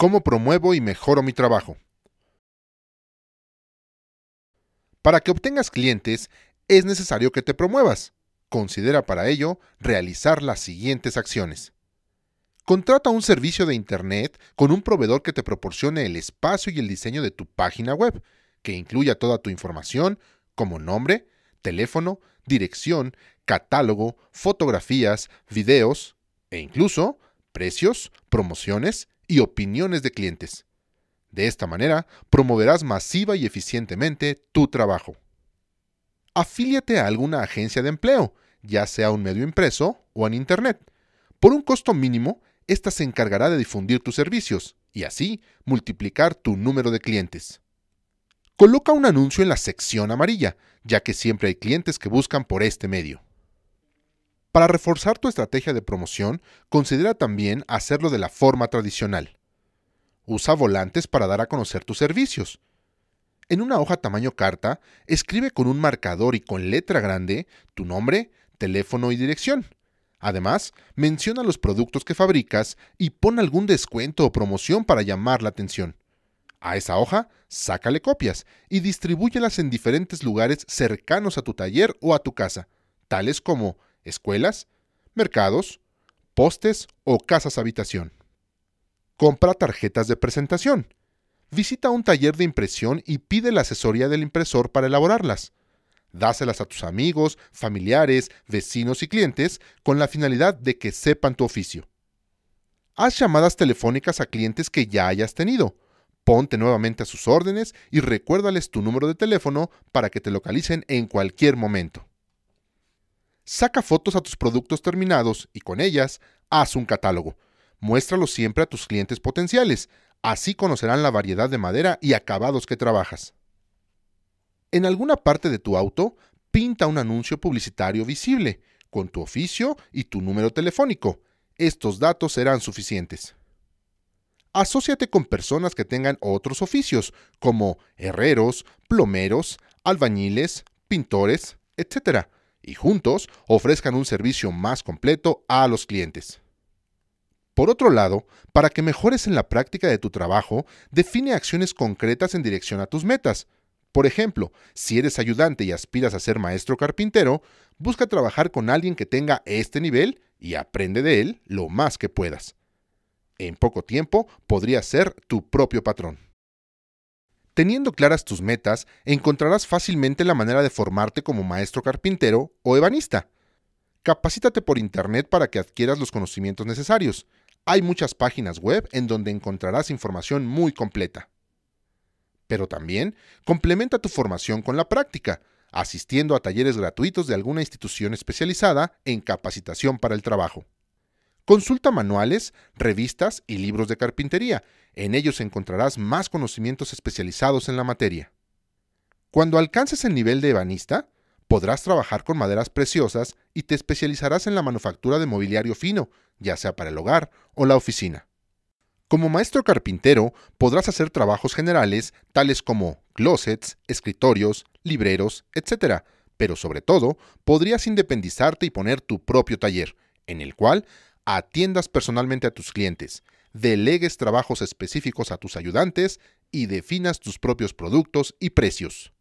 ¿Cómo promuevo y mejoro mi trabajo? Para que obtengas clientes, es necesario que te promuevas. Considera para ello realizar las siguientes acciones. Contrata un servicio de Internet con un proveedor que te proporcione el espacio y el diseño de tu página web, que incluya toda tu información, como nombre, teléfono, dirección, catálogo, fotografías, videos e incluso precios, promociones y opiniones de clientes. De esta manera, promoverás masiva y eficientemente tu trabajo. Afíliate a alguna agencia de empleo, ya sea un medio impreso o en Internet. Por un costo mínimo, ésta se encargará de difundir tus servicios y así multiplicar tu número de clientes. Coloca un anuncio en la sección amarilla, ya que siempre hay clientes que buscan por este medio. Para reforzar tu estrategia de promoción, considera también hacerlo de la forma tradicional. Usa volantes para dar a conocer tus servicios. En una hoja tamaño carta, escribe con un marcador y con letra grande tu nombre, teléfono y dirección. Además, menciona los productos que fabricas y pon algún descuento o promoción para llamar la atención. A esa hoja, sácale copias y distribúyelas en diferentes lugares cercanos a tu taller o a tu casa, tales como escuelas, mercados, postes o casas habitación. Compra tarjetas de presentación. Visita un taller de impresión y pide la asesoría del impresor para elaborarlas. Dáselas a tus amigos, familiares, vecinos y clientes con la finalidad de que sepan tu oficio. Haz llamadas telefónicas a clientes que ya hayas tenido. Ponte nuevamente a sus órdenes y recuérdales tu número de teléfono para que te localicen en cualquier momento. Saca fotos a tus productos terminados y con ellas haz un catálogo. Muéstralo siempre a tus clientes potenciales, así conocerán la variedad de madera y acabados que trabajas. En alguna parte de tu auto, pinta un anuncio publicitario visible, con tu oficio y tu número telefónico. Estos datos serán suficientes. Asociate con personas que tengan otros oficios, como herreros, plomeros, albañiles, pintores, etc., y juntos ofrezcan un servicio más completo a los clientes. Por otro lado, para que mejores en la práctica de tu trabajo, define acciones concretas en dirección a tus metas. Por ejemplo, si eres ayudante y aspiras a ser maestro carpintero, busca trabajar con alguien que tenga este nivel y aprende de él lo más que puedas. En poco tiempo podrías ser tu propio patrón. Teniendo claras tus metas, encontrarás fácilmente la manera de formarte como maestro carpintero o ebanista. Capacítate por Internet para que adquieras los conocimientos necesarios. Hay muchas páginas web en donde encontrarás información muy completa. Pero también complementa tu formación con la práctica, asistiendo a talleres gratuitos de alguna institución especializada en capacitación para el trabajo. Consulta manuales, revistas y libros de carpintería. En ellos encontrarás más conocimientos especializados en la materia. Cuando alcances el nivel de ebanista, podrás trabajar con maderas preciosas y te especializarás en la manufactura de mobiliario fino, ya sea para el hogar o la oficina. Como maestro carpintero, podrás hacer trabajos generales tales como closets, escritorios, libreros, etc. Pero sobre todo, podrías independizarte y poner tu propio taller, en el cual atiendas personalmente a tus clientes, delegues trabajos específicos a tus ayudantes y definas tus propios productos y precios.